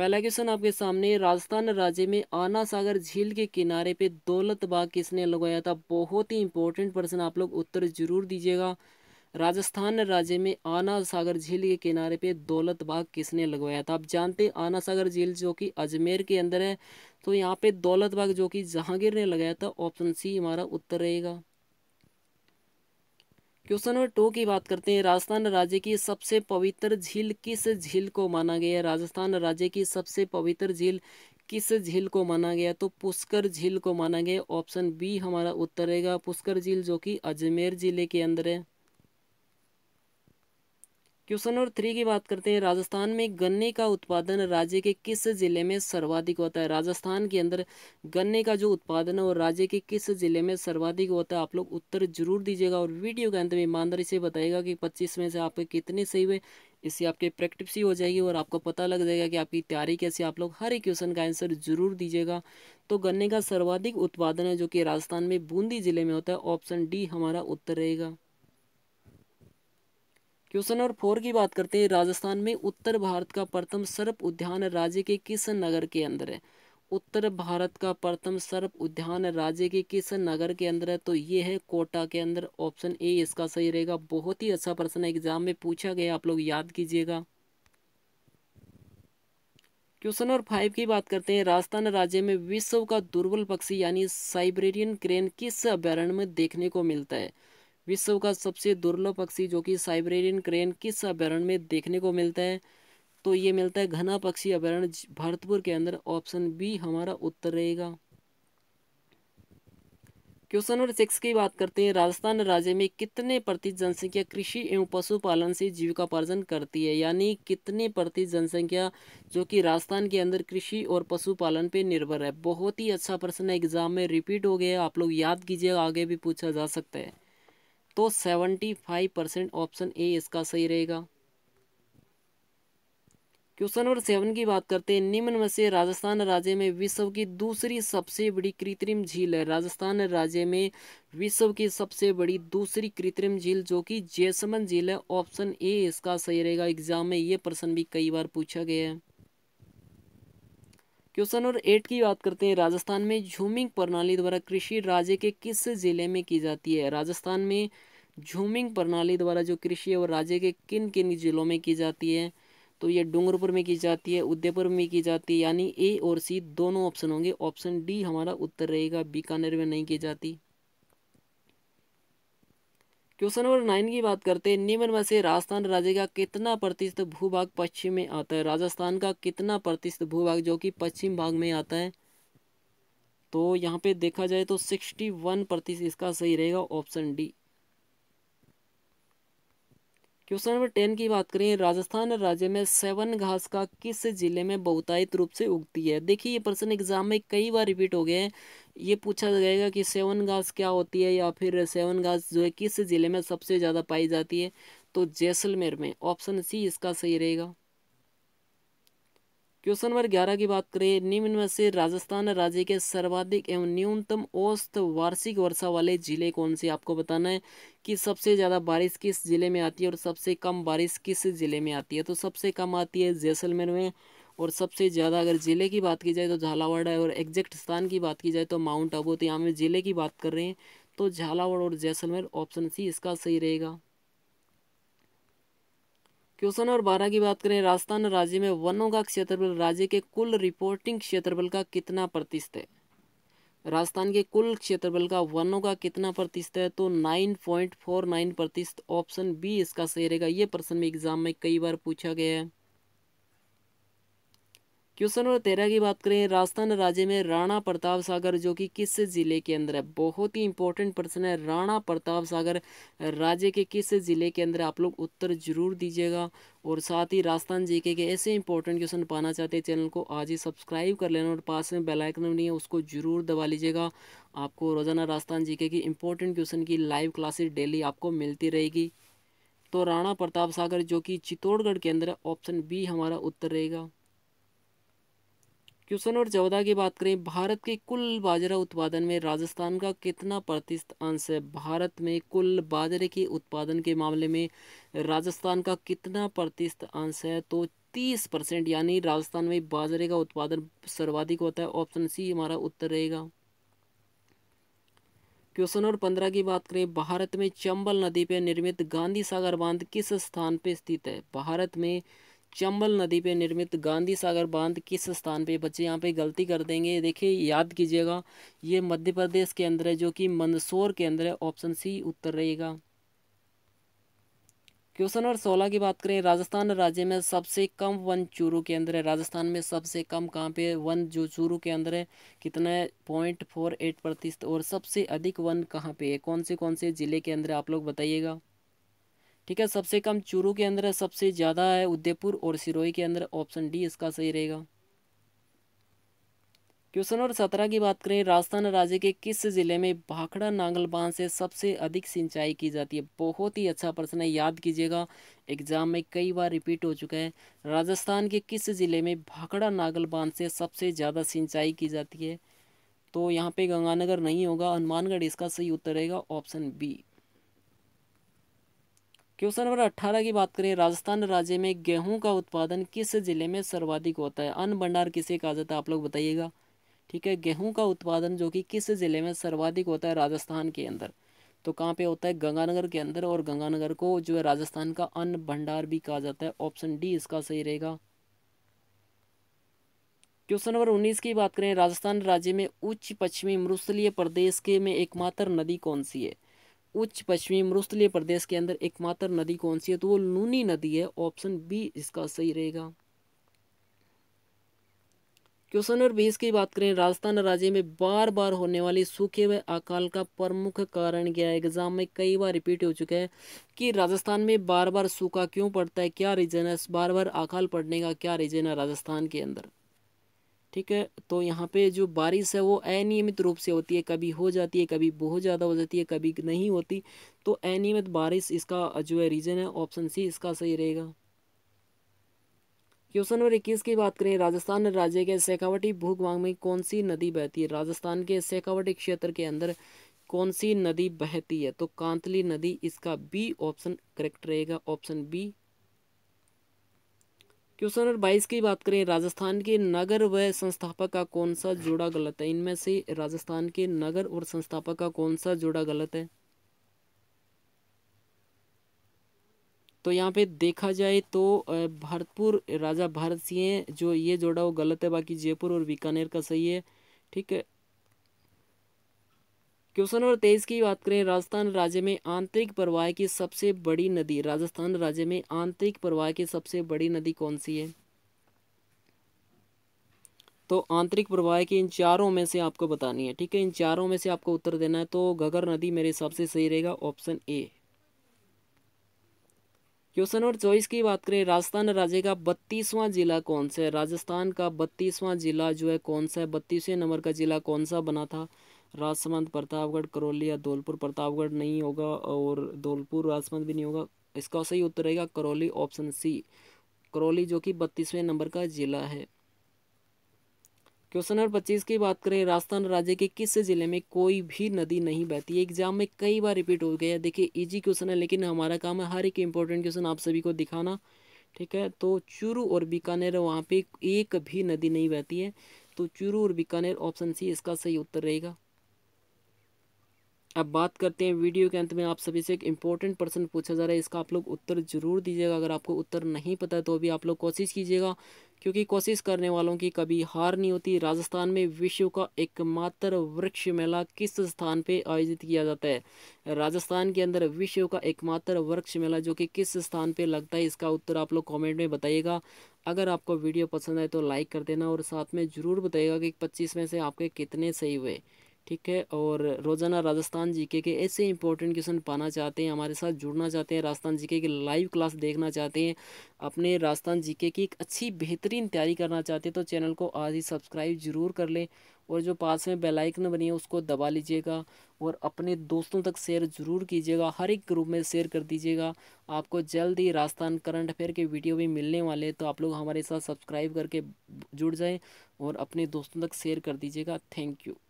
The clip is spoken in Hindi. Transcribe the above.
पहला क्वेश्चन आपके सामने राजस्थान राज्य में आना सागर झील के किनारे पे दौलत बाग किसने लगवाया था बहुत ही इंपॉर्टेंट प्रश्न आप लोग उत्तर जरूर दीजिएगा राजस्थान राज्य में आना सागर झील के किनारे पे दौलत बाग किसने लगवाया था आप जानते हैं आना सागर झील जो कि अजमेर के अंदर है तो यहाँ पे दौलत बाग जो कि जहांगीर ने लगाया था ऑप्शन सी हमारा उत्तर रहेगा क्वेश्चन नंबर टू की बात करते हैं राजस्थान राज्य की सबसे पवित्र झील किस झील को माना गया है राजस्थान राज्य की सबसे पवित्र झील किस झील को माना गया तो पुष्कर झील को माना गया ऑप्शन बी हमारा उत्तर रहेगा पुष्कर झील जो कि अजमेर जिले के अंदर है क्वेश्चन नंबर थ्री की बात करते हैं राजस्थान में गन्ने का उत्पादन राज्य के किस जिले में सर्वाधिक होता है राजस्थान के अंदर गन्ने का जो उत्पादन है वो राज्य के किस जिले में सर्वाधिक होता है आप लोग उत्तर जरूर दीजिएगा और वीडियो के अंत में ईमानदारी से बताइएगा कि पच्चीस में से आपके कितने सही हुए इससे आपकी प्रैक्टिस ही हो जाएगी और आपको पता लग जाएगा कि आपकी तैयारी कैसे आप लोग हर एक क्वेश्चन का आंसर जरूर दीजिएगा तो गन्ने का सर्वाधिक उत्पादन है जो कि राजस्थान में बूंदी जिले में होता है ऑप्शन डी हमारा उत्तर रहेगा क्वेश्चन नंबर फोर की बात करते हैं राजस्थान में उत्तर भारत का प्रथम सर्प उद्यान राज्य के किस नगर के अंदर है उत्तर भारत का प्रथम सर्प उद्यान राज्य के किस नगर के अंदर है तो ये है कोटा के अंदर ऑप्शन ए इसका सही रहेगा बहुत ही अच्छा प्रश्न एग्जाम में पूछा गया आप लोग याद कीजिएगा क्वेश्चन नंबर फाइव की बात करते हैं राजस्थान राज्य में विश्व का दुर्बल पक्षी यानी साइब्रेरियन क्रेन किस अभ्यारण्य में देखने को मिलता है विश्व का सबसे दुर्लभ पक्षी जो कि साइबेरियन क्रेन किस अभ्यारण्य में देखने को मिलता है तो ये मिलता है घना पक्षी अभ्यारण्य भरतपुर के अंदर ऑप्शन बी हमारा उत्तर रहेगा क्वेश्चन नंबर सिक्स की बात करते हैं राजस्थान राज्य में कितने प्रतिशत जनसंख्या कृषि एवं पशुपालन से जीविकापार्जन करती है यानी कितने प्रतिशत जनसंख्या जो कि राजस्थान के अंदर कृषि और पशुपालन पे निर्भर है बहुत ही अच्छा प्रश्न है एग्जाम में रिपीट हो गया आप लोग याद कीजिएगा आगे भी पूछा जा सकता है तो seventy five percent option A इसका सही रहेगा क्वेश्चन नंबर सेवन की बात करते हैं निम्न में से राजस्थान राज्य में विश्व की दूसरी सबसे बड़ी कृत्रिम झील है राजस्थान राज्य में विश्व की सबसे बड़ी दूसरी कृत्रिम झील जो कि जैसमन झील है ऑप्शन ए इसका सही रहेगा एग्जाम में ये प्रश्न भी कई बार पूछा गया है क्वेश्चन नंबर एट की बात करते हैं राजस्थान में झूमिंग प्रणाली द्वारा कृषि राज्य के किस जिले में की जाती है राजस्थान में झूमिंग प्रणाली द्वारा जो कृषि है वो राज्य के किन किन जिलों में की जाती है तो ये डूंगरपुर में की जाती है उदयपुर में की जाती है यानी ए और सी दोनों ऑप्शन होंगे ऑप्शन डी हमारा उत्तर रहेगा बीकानेर में नहीं की जाती क्वेश्चन नंबर नाइन की बात करते हैं निम्न में से राजस्थान राज्य का कितना प्रतिशत भूभाग पश्चिम में आता है राजस्थान का कितना प्रतिशत भूभाग जो कि पश्चिम भाग में आता है तो यहाँ पे देखा जाए तो सिक्सटी वन प्रतिशत इसका सही रहेगा option D question number ten की बात करें राजस्थान राज्य में सेवन घास का किस जिले में बहुतायत रूप से उगती है देखिए ये प्रश्न एग्जाम में कई बार रिपीट हो गए हैं ये पूछा तो जाएगा कि सेवन घास क्या होती है या फिर सेवन घास जो है किस ज़िले में सबसे ज़्यादा पाई जाती है तो जैसलमेर में ऑप्शन सी इसका सही रहेगा क्वेश्चन नंबर ग्यारह की बात करें निम्न में से राजस्थान राज्य के सर्वाधिक एवं न्यूनतम औसत वार्षिक वर्षा वाले जिले कौन से आपको बताना है कि सबसे ज़्यादा बारिश किस जिले में आती है और सबसे कम बारिश किस जिले में आती है तो सबसे कम आती है जैसलमेर में और सबसे ज़्यादा अगर ज़िले की बात की जाए तो झालावाड़ है और एग्जैक्ट स्थान की बात की जाए तो माउंट आबू तो यहाँ में ज़िले की बात कर रहे हैं तो झालावाड़ और जैसलमेर ऑप्शन सी इसका सही रहेगा क्वेश्चन नंबर बारह की बात करें राजस्थान राज्य में वनों का क्षेत्रफल राज्य के कुल रिपोर्टिंग क्षेत्रफल का कितना प्रतिशत है राजस्थान के कुल क्षेत्रफल का वनों का कितना प्रतिशत है तो नाइन पॉइंट फोर नाइन प्रतिशत ऑप्शन बी इसका सही रहेगा ये प्रश्न में एग्जाम में कई बार पूछा गया है क्वेश्चन नंबर तेरह की बात करें राजस्थान राज्य में राणा प्रताप सागर जो कि किस जिले के अंदर है बहुत ही इंपॉर्टेंट प्रश्न है राणा प्रताप सागर राज्य के किस जिले के अंदर आप लोग उत्तर जरूर दीजिएगा और साथ ही राजस्थान जीके के ऐसे इंपॉर्टेंट क्वेश्चन पाना चाहते हैं चैनल को आज ही सब्सक्राइब कर लेना और पास में बेल आइकन नहीं है उसको जरूर दबा लीजिएगा आपको रोजाना राजस्थान जी की इंपॉर्टेंट क्वेश्चन की लाइव क्लासेस डेली आपको मिलती रहेगी तो राणा प्रताप सागर जो कि चित्तौड़गढ़ के अंदर ऑप्शन बी हमारा उत्तर रहेगा क्वेश्चन नंबर चौदह की बात करें भारत के कुल बाजरा उत्पादन में राजस्थान का कितना प्रतिशत अंश है भारत में कुल बाजरे के उत्पादन के मामले में राजस्थान का कितना प्रतिशत अंश है तो तीस परसेंट यानी राजस्थान में बाजरे का उत्पादन सर्वाधिक होता है ऑप्शन सी हमारा उत्तर रहेगा क्वेश्चन नंबर पंद्रह की बात करें भारत में चंबल नदी पर निर्मित गांधी सागर बांध किस स्थान पर स्थित है भारत में चंबल नदी पे निर्मित गांधी सागर बांध किस स्थान पे बच्चे यहाँ पे गलती कर देंगे देखिए याद कीजिएगा ये मध्य प्रदेश के अंदर है जो कि मंदसौर के अंदर है ऑप्शन सी उत्तर रहेगा क्वेश्चन नंबर सोलह की बात करें राजस्थान राज्य में सबसे कम वन चूरू के अंदर है राजस्थान में सबसे कम कहाँ पे वन जो चूरू के अंदर है कितना है पॉइंट फोर एट प्रतिशत और सबसे अधिक वन कहाँ पे है कौन से कौन से ज़िले के अंदर आप लोग बताइएगा ठीक है सबसे कम चूरू के अंदर है सबसे ज़्यादा है उदयपुर और सिरोही के अंदर ऑप्शन डी इसका सही रहेगा क्वेश्चन नंबर सत्रह की बात करें राजस्थान राज्य के किस जिले में भाखड़ा नांगल बांध से सबसे अधिक सिंचाई की जाती है बहुत ही अच्छा प्रश्न है याद कीजिएगा एग्जाम में कई बार रिपीट हो चुका है राजस्थान के किस जिले में भाखड़ा नांगल बांध से सबसे ज़्यादा सिंचाई की जाती है तो यहाँ पे गंगानगर नहीं होगा हनुमानगढ़ इसका सही उत्तर रहेगा ऑप्शन बी क्वेश्चन नंबर अट्ठारह की बात करें राजस्थान राज्य में गेहूं का उत्पादन किस जिले में सर्वाधिक होता है अन्न भंडार किसे कहा जाता है आप लोग बताइएगा ठीक है गेहूं का उत्पादन जो कि किस ज़िले में सर्वाधिक होता है राजस्थान के अंदर तो कहाँ पे होता है गंगानगर के अंदर और गंगानगर को जो है राजस्थान का अन्न भंडार भी कहा जाता है ऑप्शन डी इसका सही रहेगा क्वेश्चन नंबर उन्नीस की बात करें राजस्थान राज्य में उच्च पश्चिमी मरुस्थलीय प्रदेश के में एकमात्र नदी कौन सी है उच्च पश्चिमी मरुस्थलीय प्रदेश के अंदर एकमात्र नदी कौन सी है तो वो लूनी नदी है ऑप्शन बी इसका सही रहेगा क्वेश्चन नंबर बीस की बात करें राजस्थान राज्य में बार बार होने वाली सूखे व अकाल का प्रमुख कारण क्या है एग्जाम में कई बार रिपीट हो चुका है कि राजस्थान में बार बार सूखा क्यों पड़ता है क्या रीजन है बार बार अकाल पड़ने का क्या रीजन है राजस्थान के अंदर ठीक है तो यहाँ पे जो बारिश है वो अनियमित रूप से होती है कभी हो जाती है कभी बहुत ज़्यादा हो जाती है कभी नहीं होती तो अनियमित बारिश इसका जो है रीज़न है ऑप्शन सी इसका सही रहेगा क्वेश्चन नंबर इक्कीस की बात करें राजस्थान राज्य के शेखावटी भूगवांग में कौन सी नदी बहती है राजस्थान के शेखावटी क्षेत्र के अंदर कौन सी नदी बहती है तो कांतली नदी इसका बी ऑप्शन करेक्ट रहेगा ऑप्शन बी क्वेश्चन नंबर बाईस की बात करें राजस्थान के नगर व संस्थापक का कौन सा जोड़ा गलत है इनमें से राजस्थान के नगर और संस्थापक का कौन सा जोड़ा गलत है तो यहाँ पे देखा जाए तो भरतपुर राजा भारत सिंह जो ये जोड़ा वो गलत है बाकी जयपुर और बीकानेर का सही है ठीक है क्वेश्चन नंबर तेईस की बात करें राजस्थान राज्य में आंतरिक प्रवाह की सबसे बड़ी नदी राजस्थान राज्य में आंतरिक प्रवाह की सबसे बड़ी नदी कौन सी है तो आंतरिक प्रवाह की इन चारों में से आपको बतानी है ठीक है इन चारों में से आपको उत्तर देना है तो घगर नदी मेरे हिसाब से सही रहेगा ऑप्शन ए क्वेश्चन नंबर चौबीस की बात करें राजस्थान राज्य का बत्तीसवां जिला कौन सा है राजस्थान का बत्तीसवां जिला जो है कौन सा है बत्तीसवें नंबर का जिला कौन सा बना था राजसमंद प्रतापगढ़ करौली या धौलपुर प्रतापगढ़ नहीं होगा और धौलपुर राजसमंद भी नहीं होगा इसका सही उत्तर रहेगा करौली ऑप्शन सी करौली जो कि बत्तीसवें नंबर का जिला है क्वेश्चन नंबर पच्चीस की बात करें राजस्थान राज्य के किस जिले में कोई भी नदी नहीं बहती है एग्जाम में कई बार रिपीट हो गया देखिए इजी क्वेश्चन है लेकिन हमारा काम है हर एक इंपॉर्टेंट क्वेश्चन आप सभी को दिखाना ठीक है तो चूरू और बीकानेर वहाँ पे एक भी नदी नहीं बहती है तो चूरू और बीकानेर ऑप्शन सी इसका सही उत्तर रहेगा अब बात करते हैं वीडियो के अंत में आप सभी से एक इम्पोर्टेंट प्रश्न पूछा जा रहा है इसका आप लोग उत्तर जरूर दीजिएगा अगर आपको उत्तर नहीं पता तो भी आप लोग कोशिश कीजिएगा क्योंकि कोशिश करने वालों की कभी हार नहीं होती राजस्थान में विश्व का एकमात्र वृक्ष मेला किस स्थान पे आयोजित किया जाता है राजस्थान के अंदर विश्व का एकमात्र वृक्ष मेला जो कि किस स्थान पे लगता है इसका उत्तर आप लोग कमेंट में बताइएगा अगर आपको वीडियो पसंद आए तो लाइक कर देना और साथ में ज़रूर बताइएगा कि पच्चीस में से आपके कितने सही हुए ठीक है और रोज़ाना राजस्थान जीके के ऐसे इंपॉर्टेंट क्वेश्चन पाना चाहते हैं हमारे साथ जुड़ना चाहते हैं राजस्थान जीके की लाइव क्लास देखना चाहते हैं अपने राजस्थान जीके की एक अच्छी बेहतरीन तैयारी करना चाहते हैं तो चैनल को आज ही सब्सक्राइब ज़रूर कर लें और जो पास में बेलाइकन बनी है उसको दबा लीजिएगा और अपने दोस्तों तक शेयर ज़रूर कीजिएगा हर एक ग्रुप में शेयर कर दीजिएगा आपको जल्द ही राजस्थान करंट अफेयर के वीडियो भी मिलने वाले हैं तो आप लोग हमारे साथ सब्सक्राइब करके जुड़ जाएं और अपने दोस्तों तक शेयर कर दीजिएगा थैंक यू